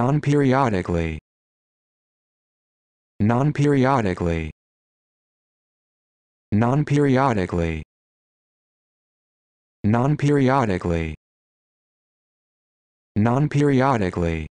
non-periodically non-periodically non-periodically non-periodically non-periodically